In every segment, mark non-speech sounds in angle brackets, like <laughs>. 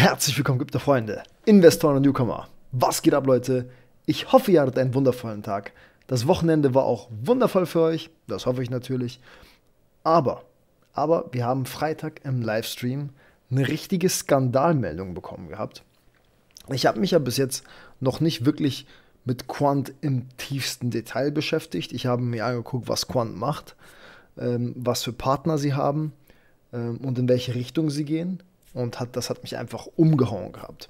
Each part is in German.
Herzlich willkommen, gute Freunde, Investoren und Newcomer. Was geht ab, Leute? Ich hoffe, ihr hattet einen wundervollen Tag. Das Wochenende war auch wundervoll für euch, das hoffe ich natürlich. Aber, aber wir haben Freitag im Livestream eine richtige Skandalmeldung bekommen gehabt. Ich habe mich ja bis jetzt noch nicht wirklich mit Quant im tiefsten Detail beschäftigt. Ich habe mir angeguckt, was Quant macht, ähm, was für Partner sie haben ähm, und in welche Richtung sie gehen und hat, das hat mich einfach umgehauen gehabt.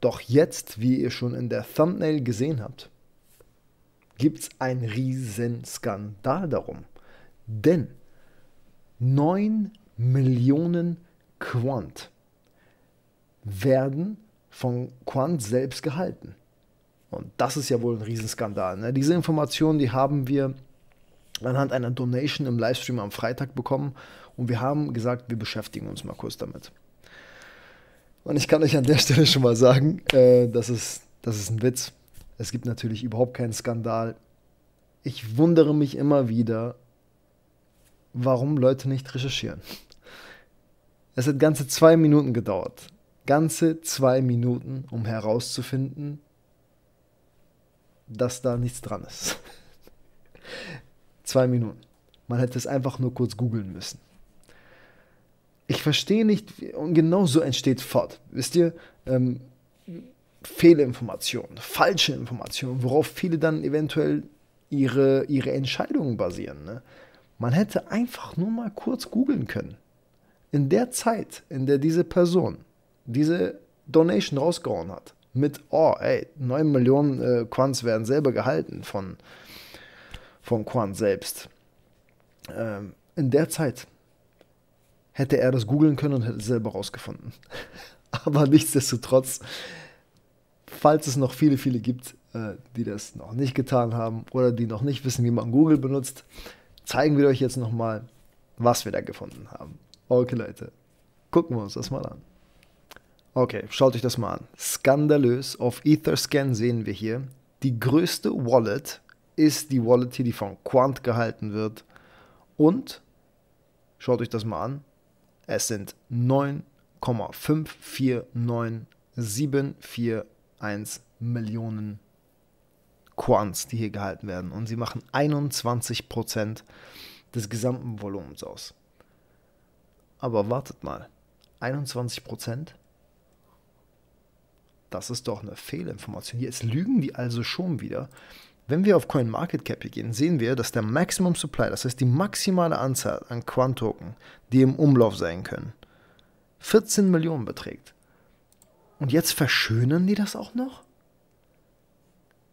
Doch jetzt, wie ihr schon in der Thumbnail gesehen habt, gibt es einen riesen Skandal darum. Denn 9 Millionen Quant werden von Quant selbst gehalten. Und das ist ja wohl ein Riesenskandal. Ne? Diese Informationen, die haben wir anhand einer Donation im Livestream am Freitag bekommen und wir haben gesagt, wir beschäftigen uns mal kurz damit. Und ich kann euch an der <laughs> Stelle schon mal sagen, äh, das, ist, das ist ein Witz. Es gibt natürlich überhaupt keinen Skandal. Ich wundere mich immer wieder, warum Leute nicht recherchieren. Es hat ganze zwei Minuten gedauert. Ganze zwei Minuten, um herauszufinden, dass da nichts dran ist. <laughs> zwei Minuten. Man hätte es einfach nur kurz googeln müssen ich verstehe nicht, und genau so entsteht FOD. Wisst ihr, ähm, Fehlinformationen, falsche Informationen, worauf viele dann eventuell ihre, ihre Entscheidungen basieren. Ne? Man hätte einfach nur mal kurz googeln können. In der Zeit, in der diese Person diese Donation rausgehauen hat, mit, oh, ey, 9 Millionen äh, Quants werden selber gehalten von, von Quant selbst. Ähm, in der Zeit hätte er das googeln können und hätte es selber rausgefunden. <laughs> Aber nichtsdestotrotz, falls es noch viele, viele gibt, äh, die das noch nicht getan haben oder die noch nicht wissen, wie man Google benutzt, zeigen wir euch jetzt nochmal, was wir da gefunden haben. Okay, Leute, gucken wir uns das mal an. Okay, schaut euch das mal an. Skandalös. Auf Etherscan sehen wir hier, die größte Wallet ist die Wallet hier, die von Quant gehalten wird. Und, schaut euch das mal an, es sind 9,549741 Millionen Quants, die hier gehalten werden. Und sie machen 21% des gesamten Volumens aus. Aber wartet mal, 21 Das ist doch eine Fehlinformation. Jetzt lügen die also schon wieder, wenn wir auf CoinMarketCap gehen, sehen wir, dass der Maximum Supply, das heißt die maximale Anzahl an Quant-Token, die im Umlauf sein können, 14 Millionen beträgt. Und jetzt verschönern die das auch noch?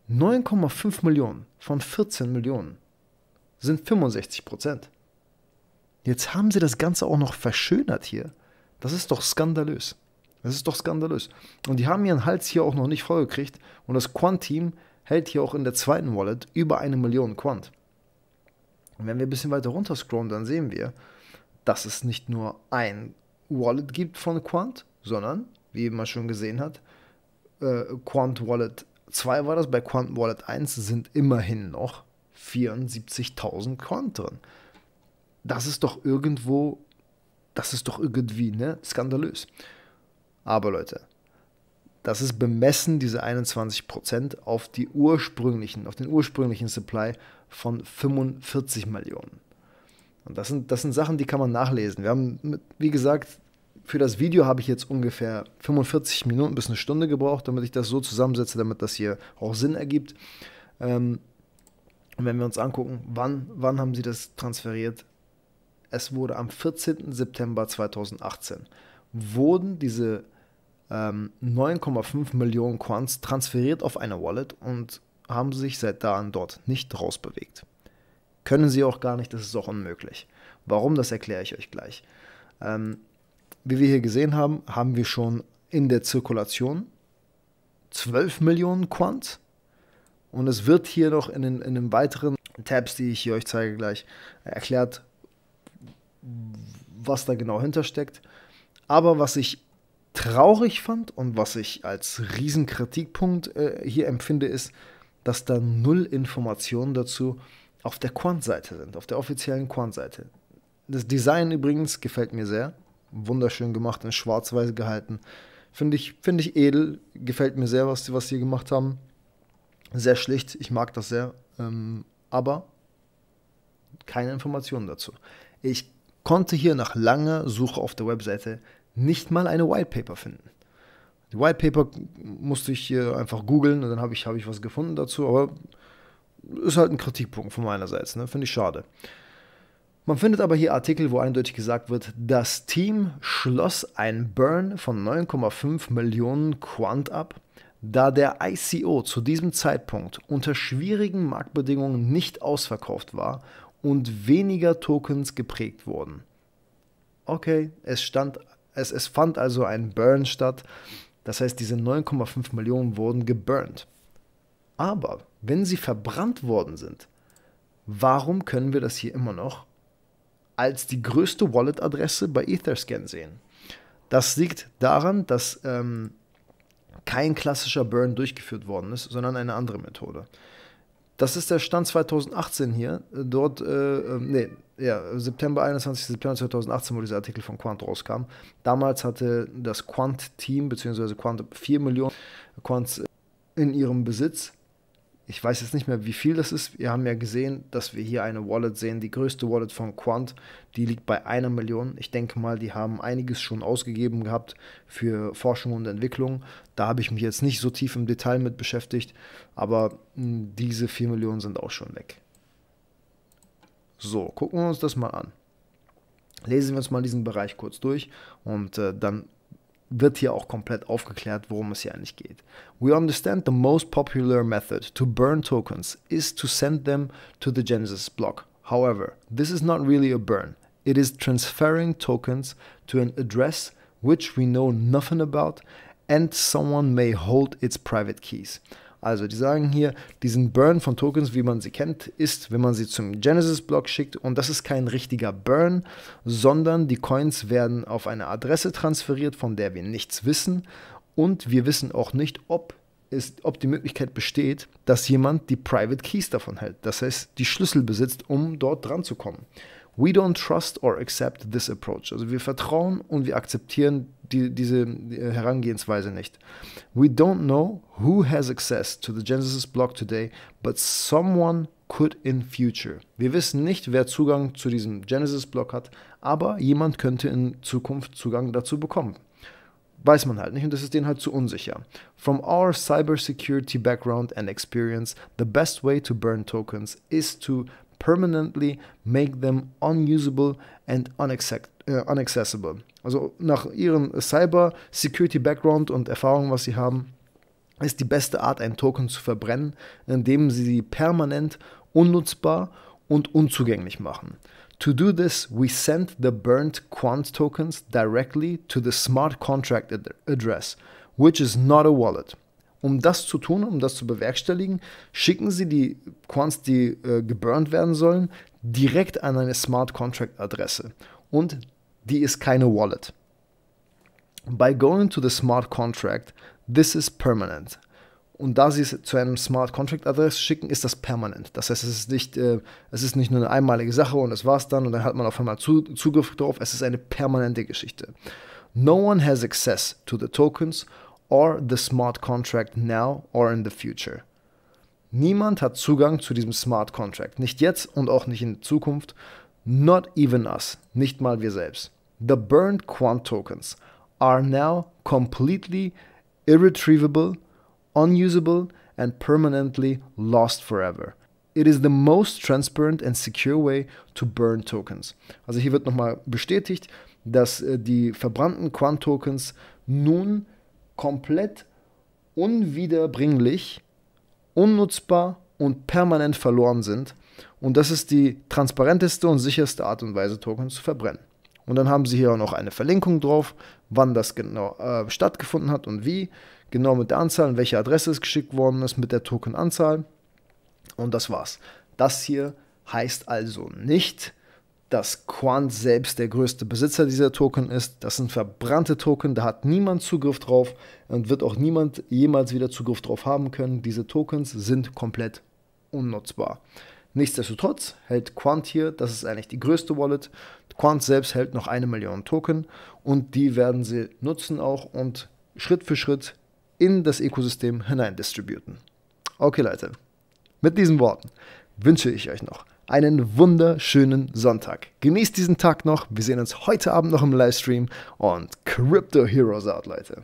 9,5 Millionen von 14 Millionen sind 65 Prozent. Jetzt haben sie das Ganze auch noch verschönert hier. Das ist doch skandalös. Das ist doch skandalös. Und die haben ihren Hals hier auch noch nicht vollgekriegt. Und das Quant-Team hält hier auch in der zweiten Wallet über eine Million Quant. Und wenn wir ein bisschen weiter runter scrollen, dann sehen wir, dass es nicht nur ein Wallet gibt von Quant, sondern, wie man schon gesehen hat, äh, Quant Wallet 2 war das, bei Quant Wallet 1 sind immerhin noch 74.000 Quant drin. Das ist doch irgendwo, das ist doch irgendwie, ne, skandalös. Aber Leute, das ist bemessen, diese 21 auf, die ursprünglichen, auf den ursprünglichen Supply von 45 Millionen. Und das sind, das sind Sachen, die kann man nachlesen. Wir haben, mit, wie gesagt, für das Video habe ich jetzt ungefähr 45 Minuten bis eine Stunde gebraucht, damit ich das so zusammensetze, damit das hier auch Sinn ergibt. Ähm, und wenn wir uns angucken, wann, wann haben sie das transferiert? Es wurde am 14. September 2018 wurden diese ähm, 9,5 Millionen Quants transferiert auf eine Wallet und haben sich seit da an dort nicht rausbewegt. Können sie auch gar nicht, das ist auch unmöglich. Warum, das erkläre ich euch gleich. Ähm, wie wir hier gesehen haben, haben wir schon in der Zirkulation 12 Millionen Quant. Und es wird hier noch in den, in den weiteren Tabs, die ich hier euch zeige gleich, erklärt, was da genau hintersteckt. Aber was ich traurig fand und was ich als Riesenkritikpunkt äh, hier empfinde, ist, dass da null Informationen dazu auf der Quant-Seite sind, auf der offiziellen Quant-Seite. Das Design übrigens gefällt mir sehr. Wunderschön gemacht, in schwarz-weiß gehalten. Finde ich, find ich edel, gefällt mir sehr, was sie was gemacht haben. Sehr schlicht, ich mag das sehr. Ähm, aber keine Informationen dazu. Ich konnte hier nach langer Suche auf der Webseite nicht mal eine White Paper finden. Die White Paper musste ich hier einfach googeln und dann habe ich, hab ich was gefunden dazu, aber ist halt ein Kritikpunkt von meinerseits, ne? finde ich schade. Man findet aber hier Artikel, wo eindeutig gesagt wird, das Team schloss ein Burn von 9,5 Millionen Quant ab, da der ICO zu diesem Zeitpunkt unter schwierigen Marktbedingungen nicht ausverkauft war und weniger Tokens geprägt wurden. Okay, es stand es, es fand also ein Burn statt. Das heißt, diese 9,5 Millionen wurden geburnt. Aber wenn sie verbrannt worden sind, warum können wir das hier immer noch als die größte Wallet-Adresse bei Etherscan sehen? Das liegt daran, dass ähm, kein klassischer Burn durchgeführt worden ist, sondern eine andere Methode. Das ist der Stand 2018 hier. Dort, äh, ähm, nee, ja, September 21, September 2018, wo dieser Artikel von Quant rauskam. Damals hatte das Quant-Team, beziehungsweise Quant 4 Millionen Quants in ihrem Besitz ich weiß jetzt nicht mehr, wie viel das ist. Wir haben ja gesehen, dass wir hier eine Wallet sehen. Die größte Wallet von Quant, die liegt bei einer Million. Ich denke mal, die haben einiges schon ausgegeben gehabt für Forschung und Entwicklung. Da habe ich mich jetzt nicht so tief im Detail mit beschäftigt, aber hm, diese 4 Millionen sind auch schon weg. So, gucken wir uns das mal an. Lesen wir uns mal diesen Bereich kurz durch und äh, dann wird hier auch komplett aufgeklärt, worum es hier eigentlich geht. We understand the most popular method to burn tokens is to send them to the Genesis block. However, this is not really a burn. It is transferring tokens to an address which we know nothing about and someone may hold its private keys. Also die sagen hier, diesen Burn von Tokens, wie man sie kennt, ist, wenn man sie zum Genesis-Block schickt und das ist kein richtiger Burn, sondern die Coins werden auf eine Adresse transferiert, von der wir nichts wissen und wir wissen auch nicht, ob ist, ob die Möglichkeit besteht, dass jemand die Private Keys davon hält. Das heißt, die Schlüssel besitzt, um dort dran zu kommen. We don't trust or accept this approach. Also wir vertrauen und wir akzeptieren die, diese Herangehensweise nicht. We don't know who has access to the Genesis block today, but someone could in future. Wir wissen nicht, wer Zugang zu diesem Genesis block hat, aber jemand könnte in Zukunft Zugang dazu bekommen. Weiß man halt nicht und das ist denen halt zu unsicher. From our cybersecurity background and experience, the best way to burn tokens is to permanently make them unusable and unaccessible. Uh, unaccessible. Also nach ihrem Cyber-Security-Background und Erfahrung, was sie haben, ist die beste Art, ein Token zu verbrennen, indem sie sie permanent unnutzbar und unzugänglich machen. To do this, we send the burnt quant tokens directly to the smart contract ad address, which is not a wallet. Um das zu tun, um das zu bewerkstelligen, schicken Sie die Quants, die äh, geburnt werden sollen, direkt an eine Smart Contract Adresse. Und die ist keine Wallet. By going to the smart contract, this is permanent. Und da sie es zu einem Smart Contract Adress schicken, ist das permanent. Das heißt, es ist nicht, äh, es ist nicht nur eine einmalige Sache und das war's dann und dann hat man auf einmal zu, Zugriff drauf. Es ist eine permanente Geschichte. No one has access to the tokens or the smart contract now or in the future. Niemand hat Zugang zu diesem Smart Contract. Nicht jetzt und auch nicht in Zukunft. Not even us. Nicht mal wir selbst. The burned quant tokens are now completely irretrievable, unusable and permanently lost forever. It is the most transparent and secure way to burn tokens. Also hier wird nochmal bestätigt, dass äh, die verbrannten Quant Tokens nun komplett unwiederbringlich, unnutzbar und permanent verloren sind. Und das ist die transparenteste und sicherste Art und Weise, Tokens zu verbrennen. Und dann haben sie hier auch noch eine Verlinkung drauf, wann das genau äh, stattgefunden hat und wie, genau mit der Anzahl, an welche Adresse es geschickt worden ist, mit der Tokenanzahl. Und das war's. Das hier heißt also nicht, dass Quant selbst der größte Besitzer dieser Token ist. Das sind verbrannte Token, da hat niemand Zugriff drauf und wird auch niemand jemals wieder Zugriff drauf haben können. Diese Tokens sind komplett unnutzbar. Nichtsdestotrotz hält Quant hier, das ist eigentlich die größte Wallet. Quant selbst hält noch eine Million Token und die werden sie nutzen auch und Schritt für Schritt in das Ökosystem hinein distributen. Okay, Leute, mit diesen Worten wünsche ich euch noch einen wunderschönen Sonntag. Genießt diesen Tag noch. Wir sehen uns heute Abend noch im Livestream und Crypto Heroes out, Leute.